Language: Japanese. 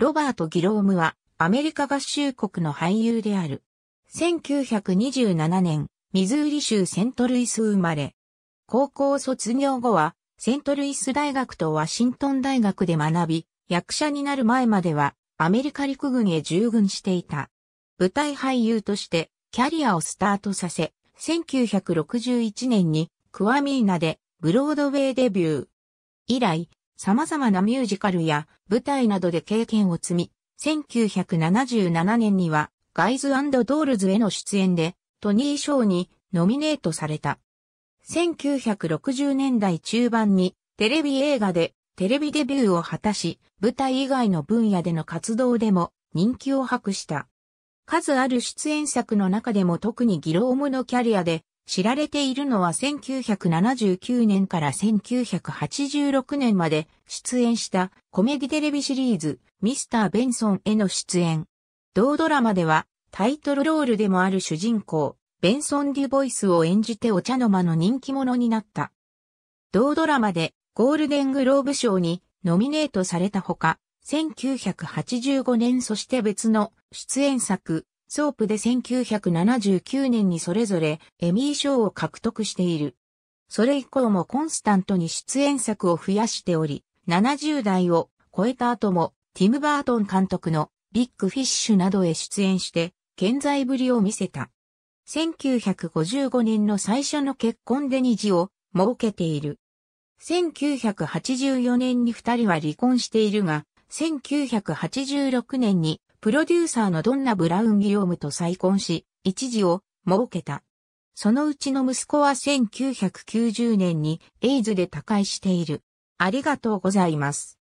ロバート・ギロームはアメリカ合衆国の俳優である。1927年、ミズーリ州セントルイス生まれ。高校卒業後は、セントルイス大学とワシントン大学で学び、役者になる前までは、アメリカ陸軍へ従軍していた。舞台俳優として、キャリアをスタートさせ、1961年に、クワミーナで、ブロードウェイデビュー。以来、様々なミュージカルや舞台などで経験を積み、1977年にはガイズドールズへの出演でトニー賞にノミネートされた。1960年代中盤にテレビ映画でテレビデビューを果たし、舞台以外の分野での活動でも人気を博した。数ある出演作の中でも特にギロームのキャリアで知られているのは1979年から1986年まで出演したコメディテレビシリーズミスター・ベンソンへの出演。同ドラマではタイトルロールでもある主人公、ベンソン・デュボイスを演じてお茶の間の人気者になった。同ドラマでゴールデングローブ賞にノミネートされたほか、1985年そして別の出演作、ソープで1979年にそれぞれエミー賞を獲得している。それ以降もコンスタントに出演作を増やしており、70代を超えた後もティム・バートン監督のビッグフィッシュなどへ出演して、健在ぶりを見せた。1955年の最初の結婚で虹を設けている。1984年に二人は離婚しているが、1986年にプロデューサーのドンナ・ブラウン・ギオムと再婚し、一時を設けた。そのうちの息子は1990年にエイズで他界している。ありがとうございます。